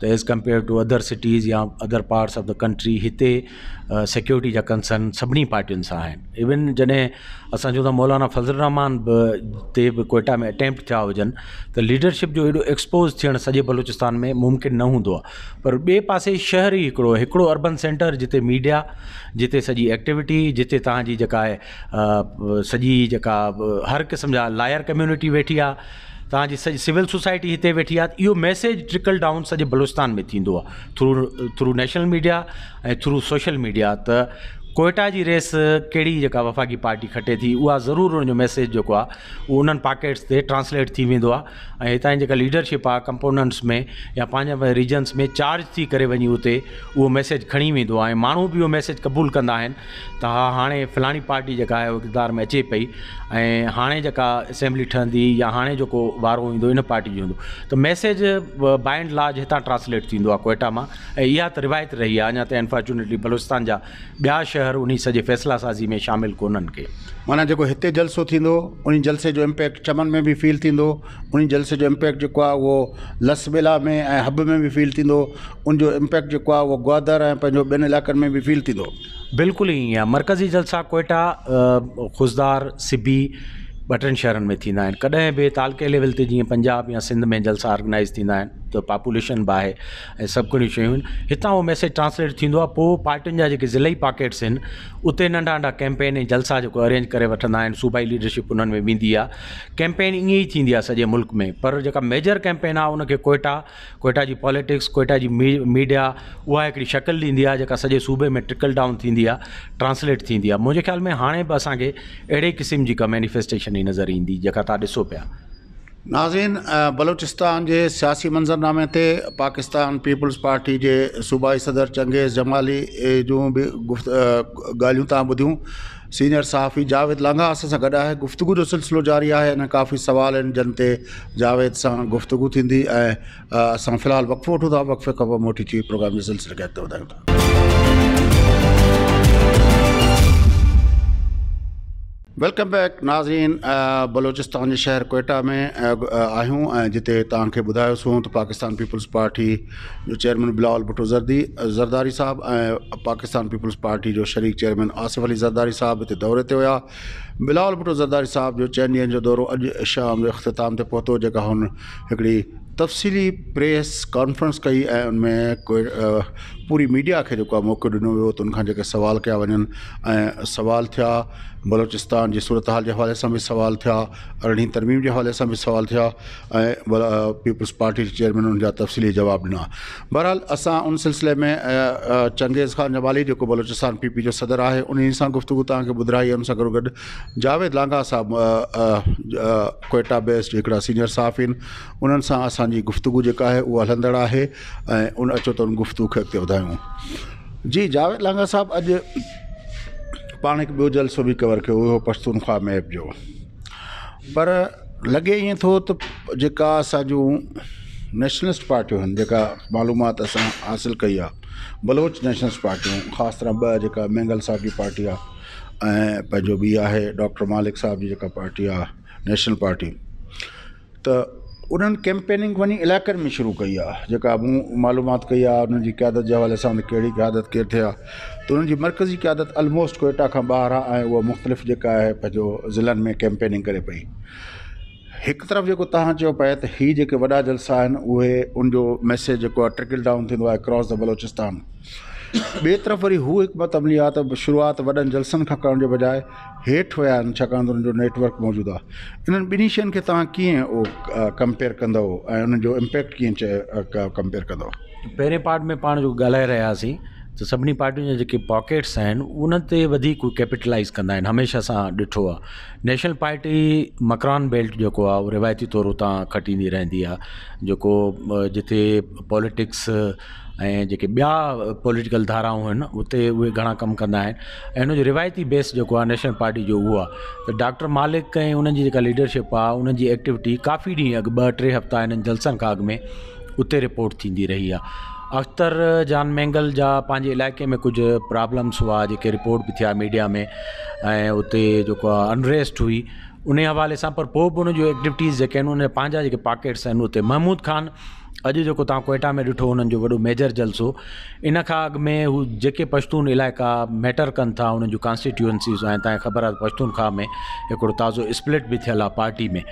त as compare to other cities या other parts of the country हिते सिक्योरिटी जा कंसर्न सभिनी पार्टियुनि सां आहिनि इवन जॾहिं असां चऊं मौलाना फज़ल रहमान बि ते बि कोयटा में अटैम्प्ट थिया हुजनि त लीडरशिप जो एॾो एक्सपोज़ थियणु सॼे बलूचिस्तान में मुमकिन न हूंदो आहे पर ॿिए पासे शहर ई हिकिड़ो हिकिड़ो अर्बन सेंटर जिते मीडिया जिते सॼी एक्टिविटी जिते तव्हांजी जेका आहे सॼी जेका हर क़िस्म जा लायर कम्यूनिटी वेठी आहे तव्हांजी सॼी सिविल सोसाइटी हिते वेठी आहे इहो मैसेज ट्रिकल डाउन सॼे बलुचिस्तान में थींदो आहे थ्रू थ्रू नेशनल मीडिया ऐं थ्रू सोशल मीडिया त कोयटा की रेस कड़ी जी वफाक पार्टी खटे थी उहा ज़रूरु हुनजो मैसेज जो उन पॉकेट्स उन्हनि पाकेट्स ते थी वेंदो आहे ऐं लीडरशिप आ कंपोनेंट्स में या पंहिंजा रीजन्स में चार्ज थी करे वञी उते उहो मैसेज खड़ी वो आहे भी वो मैसेज क़बूल कह आहिनि त हा हाणे पार्टी जो आहे में अचे पी ए हाँ जेका असेंबली ठहंदी या हाँ जो वारो ईंदो इन पार्टी जो तो मैसेज बाए एंड लार्ज इतना ट्रांसलेट थींदो आहे कोयटा मां ऐं रिवायत रही आहे अञा त अनफॉर्चुनेटली बलोचिस्तान जा शहर शहर उन्ही सॼे फ़ैसिला साज़ी में शामिल कोन्हनि के माना जो इतने जलसो थींदो उन जलसे जो इम्पैक्ट चमन में भी फील थींदो उन जलसे जो इम्पैक्ट जेको आहे लसबेला में हब में भी फील थींदो उनजो इम्पैक्ट जेको आहे ग्वादर ऐं पंहिंजो ॿियनि में भी फील थींदो बिल्कुलु ईअं आहे जलसा कोयटा खुशदार सिबी ॿटनि शहरनि में थींदा आहिनि कॾहिं बि तालके लेवल ते जीअं पंजाब या सिंध में जलसा ऑर्गनाइज़ थींदा आहिनि त भी बि आहे ऐं सभु घणियूं शयूं आहिनि हितां उहो मैसेज ट्रांसलेट थींदो आहे पोइ पार्टियुनि जा जेके पॉकेट्स आहिनि उते नंढा नंढा कैंपेन ऐं जलसा जेको अरेंज करे वठंदा आहिनि सूबाई लीडरशिप उन्हनि में वेंदी आहे कैंपेन ईअं ई थींदी आहे सॼे मुल्क में पर जेका मेजर कैंपेन आहे उनखे कोयटा कोयटा जी पॉलिटिक्स कोयटा जी मी मीडिया उहा हिकिड़ी शकल ॾींदी आहे जेका सॼे सूबे में ट्रिकल डाउन थींदी आहे ट्रांस्लेट थींदी आहे मुंहिंजे ख़्याल में हाणे बि असांखे अहिड़े क़िस्म जी का मैनिफेस्टेशन रोशनी नज़र इंदी जेका तव्हां ॾिसो पिया नाज़िन बलूचिस्तान जे सियासी मंज़रनामे ते पाकिस्तान पीपल्स पार्टी के सूबाई सदर चंगेज़ जमाली जो भी गुफ़्त ॻाल्हियूं तव्हां सीनियर सहाफ़ी जावेद लांघा असां सां गुफ़्तगु जो सिलसिलो जारी है हिन काफ़ी सवाल आहिनि जावेद सां गुफ़्तगु थी ऐं असां फ़िलहालु वक़फ़ो वठूं था वक़फ़े खां मोटी थी प्रोग्राम जे सिलसिले खे अॻिते वधायूं था वेलकम बैक नाज़रीन बलोचिस्तान के शहर कोयटा में uh, uh, आयो ऐं uh, जिते तव्हांखे ॿुधायोसीं तो पाकिस्तान पीपल्स पार्टी जो चेयरमैन बिलावल भुट्टो ज़रदी ज़रदारी साहब ऐं पाकिस्तान पीपल्स पार्टी जो शरीक चेयरमैन आसिफ़ अली ज़रदारी साहब हिते दौरे ते हुया बिलावल भुट्टो ज़रदारी साहब जो चइनि ॾींहंनि जो दौरो अॼु शाम जो अख़्ताम ते पहुतो जेका तफ़सीली प्रेस कॉन्फ्रेंस कई ए उनमें कोई पूरी मीडिया के जेको मौक़ो दिनों वो तो उनखां जेके सुवाल कया वञनि ऐं थिया बलोचिस्तान की सूरत हाल के हवा से भी सवाल थे अरड़ी तरमीम के हवा से भी सवाल थिया पीपल्स पार्टी चेयरमैन हुनजा तफ़सीली जवाब ॾिना बहरहाल अस उन सिलसिले में चंगेज़ ख़ान जवाली जो बलोचिस्तान पी पी जो सदर है उन सां गुफ़्तगु तक बुधाई उन सां गॾो गॾु जावेद लांगा साहबु कोयटा बेस्ड हिकिड़ा सीनियर साहिफ़ आहिनि उन्हनि सां असांजी गुफ़्तगु जेका आहे उहा हलंदड़ आहे उन अचो त उन गुफ़्तगु खे अॻिते वधायूं जी जावेद लांगा साहब अज पाण खे ॿियो जलसो बि कवर कयो हुयो पश्तूनख्वा मैप जो पर लॻे ईअं थो त जेका असां नेशनलिस्ट पार्टियूं आहिनि जेका मालूमात असां हासिलु कई आहे बलोच नेशनलिस्ट पार्टियूं ख़ासि तरह ॿ जेका मैंगल साहिब जी पार्टी आहे ऐं पंहिंजो ॿी आहे डॉक्टर मालिक साहब जी जेका पार्टी आहे नेशनल पार्टी त उन्हनि कैंपेनिंग वञी इलाइक़नि में शुरू कई आहे जेका मूं कई आहे उन्हनि जी क़यादत जे हवाले सां कहिड़ी क़यादत केरु थिया त तो उन्हनि जी मर्कज़ी क़यादत अलमोस्ट कोयटा खां ॿाहिरि आहे ऐं मुख़्तलिफ़ जेका आहे पंहिंजो में कैंपेनिंग करें पी एक तरफ़ जो तव्हां चयो पिया त हीअ जेके जलसा आहिनि उहे मैसेज जेको ट्रिकल डाउन थींदो अक्रॉस द बलोचिस्तान ॿिए तरफ़ वरी हू हिकु ॿ अमली आहे त शुरूआति वॾनि जलसनि खां करण जे बजाए हेठि विया आहिनि छाकाणि त हुननि जो नेटवर्क मौजूदु आहे इन्हनि ॿिन्ही शयुनि खे तव्हां कीअं उहो कंपेयर कंदव ऐं उन जो इम्पेक्ट कीअं कंपेयर कंदव पहिरें पार्ट में पाण जो ॻाल्हाए रहियासीं त सभिनी पार्टियुनि जा जेके पॉकेट्स आहिनि उन ते वधीक कैपिटलाइज़ कंदा आहिनि हमेशह असां ॾिठो आहे नेशनल पार्टी मकरान बेल्ट जेको आहे उहो रिवायती तौर हुतां खटींदी रहंदी आहे जेको जिते पॉलिटिक्स ऐं जेके ॿिया पॉलिटिकल धाराऊं आहिनि उते उहे घणा कमु कंदा आहिनि ऐं हुन रिवायती बेस जेको आहे नेशनल पार्टी जो उहो आहे त डॉक्टर मालिक ऐं उन्हनि जी जेका लीडरशिप आहे उन्हनि जी एक्टिविटी काफ़ी ॾींहं अॻु ॿ टे हफ़्ता हिननि जलसनि खां अॻु में उते रिपोर्ट थींदी रही आहे अख़्तर जान मेंगल जा पंहिंजे इलाइक़े में कुझु प्रॉब्लम्स हुआ जेके रिपोर्ट बि थिया मीडिया में ऐं उते जेको आहे अनरेस्ट हुई उन हवाले सां पर पोइ बि उन एक्टिविटीज़ जेके आहिनि उन पंहिंजा जेके पॉकेट्स आहिनि उते महमूद ख़ान अज जो तव्हां कोयटा में ॾिठो उन्हनि जो मेजर जलसो इन खां अॻु में हू पश्तून इलाका मैटर कन था उन जूं तबर आहिनि पश्तून खा में एक ताज़ो स्प्लिट भी थियल आहे पार्टी में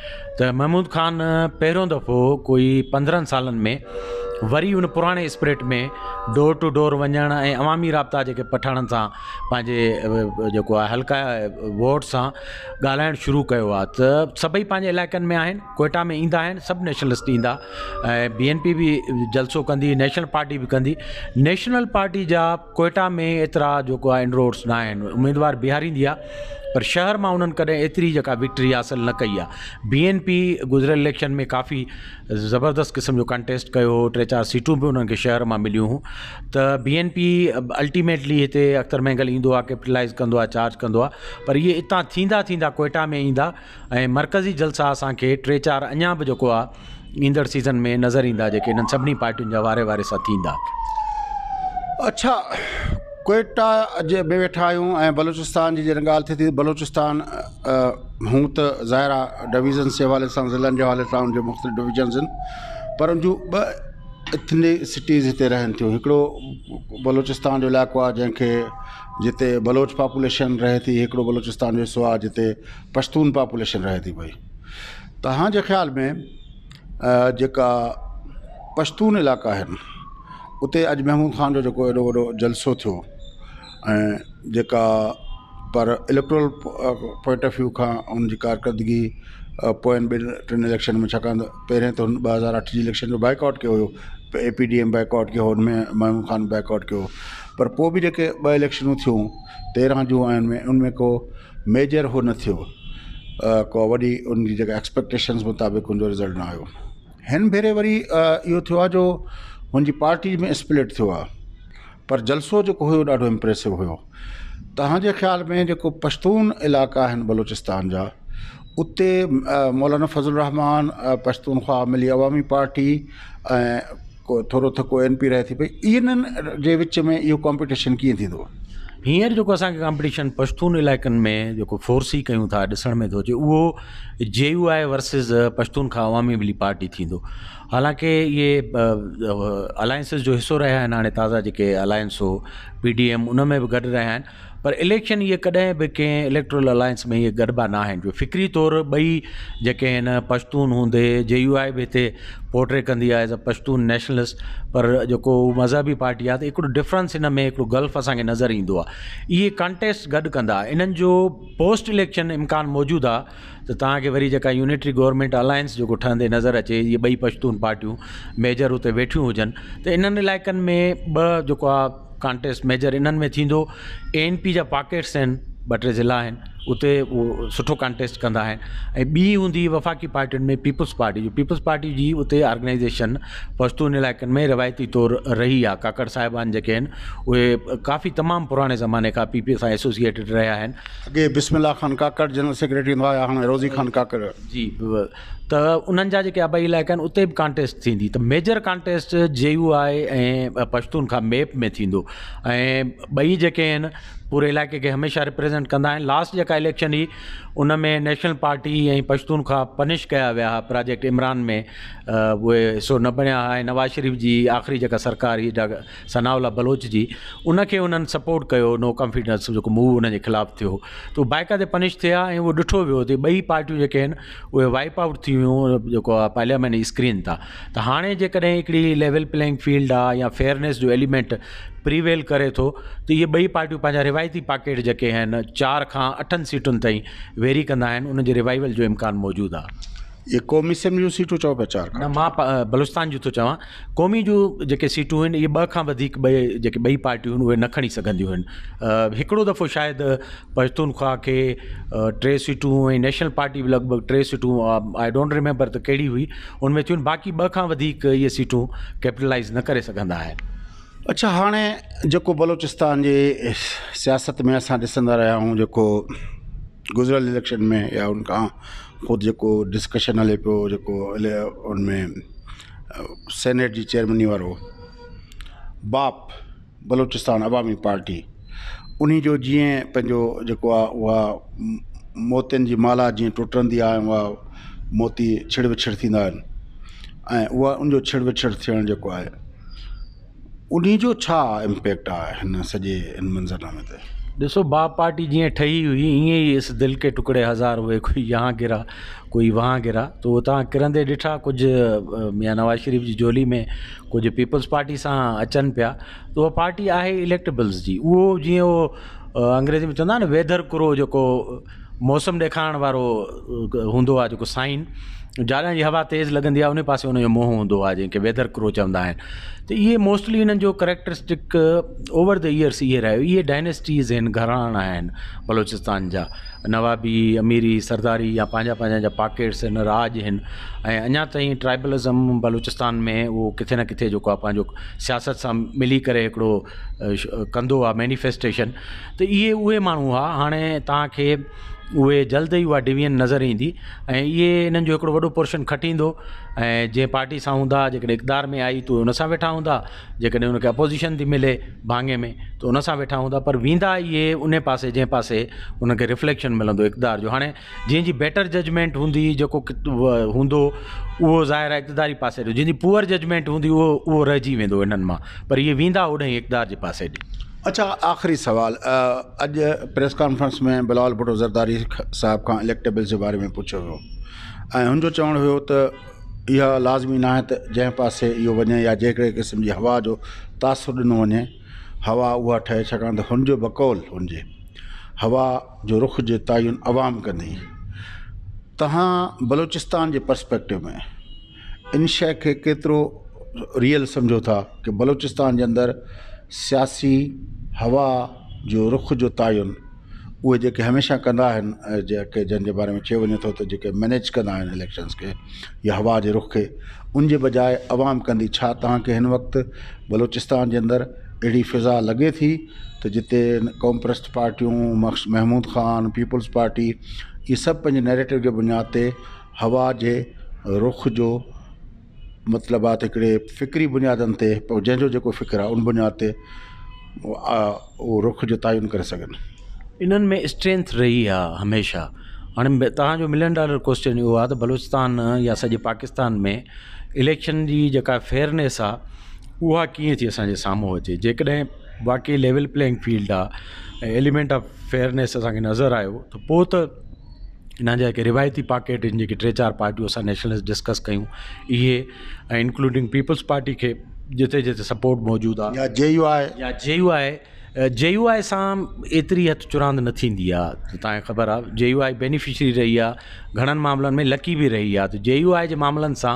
त महमूद ख़ान पहिरियों दफ़ो कोई पंद्रह साल में वरी उन पुराने स्प्रिट में डोर टू डोर वन अवामी राब्ता जेके पठाणनि सां पंहिंजे हल्का वोट से ॻाल्हाइणु शुरू किया सभी त इलाक में कोयटा में इंदा सब सभु नेशनलिस्ट ईंदा बी एन पी भी जलसो कंदी नेशनल पार्टी भी कंदी नेशनल पार्टी जा कोयटा में एतरा जेको आहे एनरोड्स न आहिनि उमेदवार बीहारींदी आहे पर शहर में उन्हनि कॾहिं एतिरी जेका विक्ट्री हासिल न कई बी एन पी गुज़िरियल इलेक्शन में काफ़ी ज़बरदस्त क़िस्म जो कंटेस्ट किया टे चार सीटू भी उन्होंने शहर में मिलियूं हुयूं त बी एन पी अल्टीमेटली इतने अख़्तर महंगल ईंदो आहे कैपिटलाइज़ कह चार्ज कह आहे पर इहे हितां थींदा थींदा कोयटा में इंदा ऐं मर्कज़ी जलसा असांखे टे चार अञा बि जेको आहे ईंदड़ सीज़न में नज़र ईंदा जेके हिननि सभिनी पार्टियुनि जा वारे वारे सां थींदा अच्छा कोयटा जे में वेठा आहियूं ऐं बलूचिस्तान जी जॾहिं ॻाल्हि थिए थी बलूचिस्तान हूं त ज़ाहिर आहे डिवीज़न्स जे हवाले सां ज़िलनि जे हवाले सां हुनजे मुख़्तलिफ़ डिवीज़न्स आहिनि पर हुन ॿ इथनी सिटीज़ हिते रहनि थियूं हिकिड़ो बलूचिस्तान जो इलाइक़ो आहे जंहिंखे जिते बलोच पॉपुलेशन रहे थी हिकिड़ो बलूचिस्तान जो हिसो आहे जिते पश्तून पॉपुलेशन रहे थी पई तव्हांजे ख़्याल में जेका पश्तून इलाका आहिनि उते अॼु महमूद ख़ान जो जेको एॾो वॾो जलसो थियो ऐं जेका पर इलेक्ट्रोल पॉइंट ऑफ व्यू खां उन जी कारकर्दगी पोयनि ॿिनि टिनि इलेक्शन में छाकाणि त पहिरें त हुन ॿ हज़ार अठ जी इलेक्शन में बाइकआउट कयो हुयो A P D M boycott कयो हुन में महमूद ख़ान बाइकआउट कयो पर पोइ बि जेके ॿ इलेक्शनूं थियूं तेरहं जूं आहिनि में उनमें को मेजर हो न थियो को वॾी उनजी जेका एक्सपेक्टेशन्स मुताबिक़ हुनजो रिज़ल्ट न आयो हिन भेरे वरी इहो थियो आहे जो मुंहिंजी पार्टी में स्प्लिट थियो आहे पर जलसो जेको हुयो ॾाढो इम्प्रेसिव हुयो तव्हांजे ख़्याल में जेको पश्तून इलाइक़ा आहिनि बलूचिस्तान जा उते मौलाना फज़ुल रहमान पश्तूनख़्वा मिली अवामी पार्टी ऐं को थोरो थको एन पी रहे थी पई इन्हनि जे विच में इहो कॉम्पिटिशन कीअं थींदो हींअर जेको असांखे कॉम्पिटिशन पश्तून इलाइक़नि में जेको फोर्सी कयूं था ॾिसण में थो अचे उहो J U I versus Pashtun खां अवामी बिली पार्टी थींदो हालांकि इहे अलायंसिस जो हिसो रहिया आहिनि हाणे ताज़ा जेके अलायंस हो पी डी एम उन में बि गॾु रहिया आहिनि पर इलेक्शन ये कॾहिं बि कंहिं इलेक्ट्रल अलायंस में इहे गरबा न आहिनि जो फ़िक्री तौरु ॿई जेके आहिनि पश्तून हूंदे जे यू आई बि हिते पोर्ट्रे कंदी आहे एज़ अ पश्तून नेशनलिस्ट पर जेको मज़हबी पार्टी आहे त हिकिड़ो डिफरेंस हिन में हिकिड़ो गल्फ असांखे नज़र ईंदो आहे इहे कंटेस्ट गॾु कंदा इन्हनि जो पोस्ट इलेक्शन इम्कान मौजूदु आहे त तव्हांखे वरी जेका यूनिटरी गवर्नमेंट अलायंस जेको ठहंदे नज़र अचे इहे ॿई पश्तून पार्टियूं मेजर हुते वेठियूं हुजनि त इन्हनि इलाइक़नि में ॿ जेको आहे कॉन्टेस्ट मेजर इन्हनि में थींदो ए एन पी जा पॉकेट्स आहिनि ॿ टे ज़िला आहिनि उते उहो सुठो कॉन्टेस्ट कंदा आहिनि ऐं ॿी हूंदी वफ़ाक़ी पार्टियुनि में पीपल्स पार्टी जो पीपल्स पार्टी जी उते ऑर्गेनाइज़ेशन पश्तून इलाइक़नि में रिवायती तौरु रही आहे काकड़ साहिबान जेके आहिनि उहे काफ़ी तमामु पुराणे ज़माने खां पी पी सां एसोसिएटेड रहिया आहिनि अॻे बिस्मिल्ला ख़ान काकड़ जनरल सेक्रेटरी हूंदो आहे हाणे रोज़ी ख़ान काकड़ जी त उन्हनि जा जेके आबाई इलाइक़ा आहिनि उते बि कॉन्टेस्ट थींदी त मेजर कॉन्टेस्ट जे यू आहे ऐं पश्तून खां मेप में थींदो ऐं ॿई जेके आहिनि पूरे इलाइक़े खे हमेशह रिप्रेज़ेंट कंदा आहिनि लास्ट जेका इलेक्शन हुई उन में नेशनल पार्टी ऐं पश्तून खां पनिश कया विया हुआ प्रोजेक्ट इमरान में उहे सो न बणिया हुआ ऐं नवाज़ शरीफ़ जी आख़िरी जेका सरकार हुई सनाउला बलोच जी उनखे उन्हनि सपोर्ट कयो नो कॉन्फिडेंस जेको मूव हुनजे ख़िलाफ़ु थियो त उहो पनिश थिया ऐं उहो ॾिठो वियो त ॿई पार्टियूं जेके आहिनि उहे वाइप आउट थी वियूं जेको आहे पार्लियामेंट स्क्रीन तां त हाणे जेकॾहिं हिकिड़ी लेवल प्लेइंग फील्ड आहे या फेयरनेस जो एलिमेंट प्रीवेल करे थो त इहे ॿई पार्टियूं पंहिंजा रिवायती पाकेट जेके चार चारि खां अठनि सीटुनि ताईं वेरी कंदा उन रिवाइवल जो इम्कान मौजूद आहे इहे क़ौमी सिम जूं सीटूं चओ बलुस्तान जो तो चवां क़ौमी जूं जेके सीटूं आहिनि इहे ॿ खां वधीक ॿ जेके ॿई दफ़ो शायद पश्तूनख्वा के टे सीटू नैशनल पार्टी बि लॻभॻि टे सीटू आई डोंट रिमेंबर तो कहिड़ी हुई उनमें थी बाक़ी ॿ खां कैपिटलाइज़ न करे सघंदा अच्छा हाँ जो बलोचिस्तान की सियासत में असंदा रहा हूँ जो गुजरल इलेक्शन में या उन खां पोइ डिस्कशन हले पियो जेको हले सेनेट की चेयरमनी वो बाप बलोचिस्तान अवामी पार्टी उन्हीं जो जीअं पंहिंजो जेको आहे माला जीअं टुटंदी आहे उहा मोती छिड़ विछिड़ थींदा आहिनि ऐं उहा छिड़ विछिड़ थियणु जेको आहे उन जो छा इम्पेक्ट आहे हिन सॼे हिन मंज़रनामे ते ॾिसो बा पार्टी जीअं ठही हुई ईअं इस दिलि के टुकड़े हज़ार हुए कोई गिरा कोई वहांगिरा त उहो तव्हां किरंदे ॾिठा कुझु या नवाज़ शरीफ़ जी झोली में कुझु पीपल्स पार्टी सां अचनि पिया त उहा पार्टी आहे इलेक्टेबल्स जी उहो जीअं उहो अंग्रेजी में चवंदा न वेदर कुरो जेको मौसम ॾेखारण वारो हूंदो आहे जेको साइन जारा जी हवा तेज़ लॻंदी आहे उन पासे हुनजो मोह हूंदो आहे जंहिंखे वेदर क्रो चवंदा आहिनि त इहे मोस्टली हिननि जो करेक्टरिस्टिक ओवर द ईयर्स इहे रहियो इहे डायनेस्टीज़ आहिनि घराणा आहिनि बलोचिस्तान जा नवाबी अमीरी सरदारी या पंहिंजा पंहिंजा जा पॉकेट्स आहिनि राज आहिनि ऐं अञा ताईं ट्राइबलिज़म बलूचिस्तान में उहो किथे न किथे जेको आहे पंहिंजो सियासत सां मिली करे हिकिड़ो uh, कंदो आहे मैनिफेस्टेशन त इहे उहे माण्हू हुआ हाणे तव्हांखे उहे जल्द ई उहा डिवीज़न नज़र ईंदी ऐं इहे इन्हनि जो हिकिड़ो वॾो पोर्शन खटींदो ऐं जंहिं पार्टी सां हूंदा जेकॾहिं इक़दार में आई त उहे हुन सां वेठा हूंदा जेकॾहिं हुनखे अपोज़िशन थी मिले भाङे में त उन सां वेठा हूंदा पर वेंदा इहे उन पासे जंहिं पासे हुनखे रिफ्लेक्शन मिलंदो इक़दार जो हाणे जंहिंजी बेटर जजमेंट हूंदी जेको हूंदो उहो ज़ाहिर आहे इक़दारी पासे जो जंहिंजी पुअर जजमेंट हूंदी उहो उहो रहिजी वेंदो हिननि मां पर इहे वेंदा होॾे इक़दार जे पासे ॾे अच्छा आखिरी सवाल अज प्रेस कॉन्फ्रेंस में बिलाल भुटो ज़रदारी साहब का इलेक्टेबल के बारे में पूछो हो ऐं हो तो हुयो लाज़मी ना है जै पास पासे वे या जड़े क़िस्म की हवा जो तासुर दिनों वे हवा उ ठे छाकाणि बकौल हुनजे हवा जो रुख जो तयन आवाम कंदी तलोचिस्तान के पर्स्पेक्टिव पर्सपेक्टिव में इन शइ के केतो रियल समझो था कि बलोचिस्तान के अंदर सियासी हवा जो रुख़ जो तयन उहे हमेशा हमेशह कंदा बारे में चयो वञे थो त मैनेज कह इलेक्शन्स के या हवा के रुख़ के उन बजाय बजाए अवाम कंदी छा तव्हांखे हिन वक़्तु बलूचिस्तान फ़िज़ा लगे थी तो जिते कॉमप्रस्ट पार्टियूं महमूद ख़ान पीपल्स पार्टी ये सब पंहिंजे नैरेटिव के बुनियाद हवा के रुख़ जो मतलब आहे त हिकिड़े फ़िक्री बुनियादनि ते पोइ जंहिंजो जेको उन बुनियाद ते रुख जो तइयुनि करे सघनि इन्हनि में स्ट्रेंथ रही आहे हमेशा हाणे तव्हांजो मिलियन डॉलर क्वेश्चन यो आहे त या सॼे पाकिस्तान में इलेक्शन जी जेका फेयरनेस आहे उहा कीअं अचे जेकॾहिं लेवल प्लेइंग फील्ड आ एलिमेंट ऑफ फेयरनेस असांखे नज़र आयो तो इन जा रिवायती पाकेट आहिनि जेके टे चारि पार्टियूं असां नेशनलिस्ट डिस्कस कयूं इहे ऐं इंक्लूडिंग पीपल्स पार्टी खे जिते जिते सपोर्ट मौजूदु आहे या जे यू आहे या जे यू आहे यू आई सां एतिरी हथ चुरांद न थींदी आहे तव्हांखे ख़बर आहे जेयू आई बेनिफिशरी रही आहे घणनि मामलनि में लकी बि रही आहे त यू आई जे मामलनि सां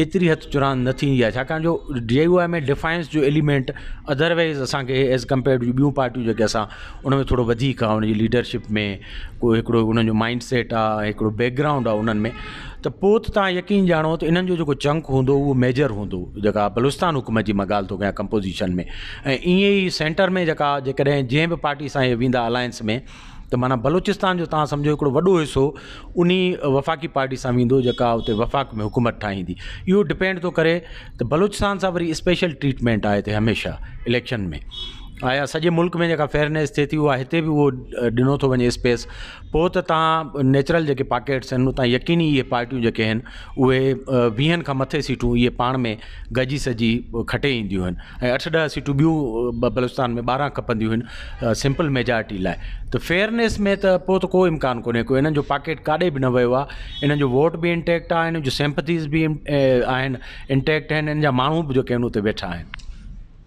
एतिरी हथु चुरांद न थींदी आहे छाकाणि जो जेयू आई में डिफाइंस जो एलिमेंट अदरवाइज़ असांखे एज़ कम्पेयर टू ॿियूं पार्टियूं जेके असां उन में थोरो वधीक आहे हुनजी लीडरशिप में को हिकिड़ो हुननि जो माइंड सेट आहे हिकिड़ो बैकग्राउंड आहे उन्हनि में तो पोइ त यकीन जानो तो इन्हनि जो जेको चंक हूंदो उहो मेजर हूंदो जेका बलुस्तान हुकूमत जी मां ॻाल्हि थो कयां कंपोज़िशन में ऐं ईअं ई सेंटर में जेका जेकॾहिं जंहिं बि पार्टी सां इहे वेंदा अलायंस में त माना बलूचिस्तान जो तव्हां सम्झो हिकिड़ो वॾो हिसो उन वफ़ाक़ी पार्टी सां वेंदो जेका हुते वफ़ाक़ में हुकूमत ठाहींदी इहो डिपेंड थो करे त बलूचिस्तान सां वरी स्पेशल ट्रीटमेंट आहे हिते हमेशह इलेक्शन में आया सजे मुल्क में जेका फेयरनेस थे थी उहा हिते बि उहो ॾिनो थो वञे स्पेस पोइ त तव्हां नेचुरल जेके पाकेट्स यकीनी ये पार्टियूं जेके आहिनि उहे वीहनि खां मथे सीटूं इहे पाण में गजी सजी खटे ईंदियूं आहिनि ऐं अठ ॾह सीटूं ॿियूं बलुस्तान में बारह खपंदियूं सिंपल मेजॉरिटी लाइ त फेयरनेस में त को इम्कान को इन जो पाकेट भी बि न वियो आहे हिननि जो वोट बि इंटैक्ट आहे हिननि जूं सिंपथीज़ बि आहिनि इंटैक्ट आहिनि हिननि जा वेठा आहिनि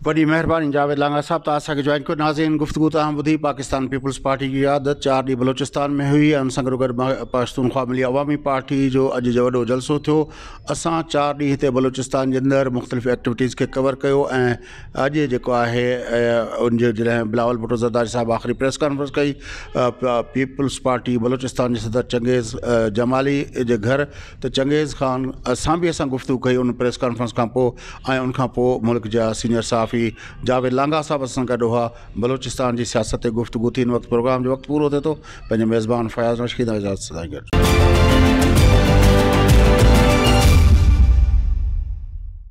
बड़ी मेहरबानी जावेद लांगा साहब तासा तो के ज्वाइन को नाजीन गुफ्तु तहमुदी तो पाकिस्तान पीपल्स पार्टी की आदत चार डी बलोचिस्तान में हुई उन रुगर पश्तूनख्वा मिली अवामी पार्टी जो अॼु जो जलसो थो अस चार ॾींहं हिते बलोचिस्तान के अंदर मुख़्तलिफ़ एक्टिविटीज़ के कवर किया ऐं अॼु जेको आहे उनजो बिलावल भुटो ज़रदारी साहब आख़िरी प्रेस कॉन्फ्रेंस कई पीपल्स पार्टी बलोचिस्तान जे सदर चंगेज़ जमाली जे घर त चंगेज़ ख़ान अस भी अस गुफ्तु कई उन प्रेस कॉन्फ्रेंस खां पोइ मुल्क जा सीनियर साहब सहाफ़ी जावेद लांगा साहब सां गॾु हुआ बलोचिस्तान जी सियासत ते गुफ़्तगु थी हिन वक़्तु प्रोग्राम जो वक़्तु पूरो थिए थो पंहिंजे मेज़बान फयाज़ रशीद इजाज़त सां गॾु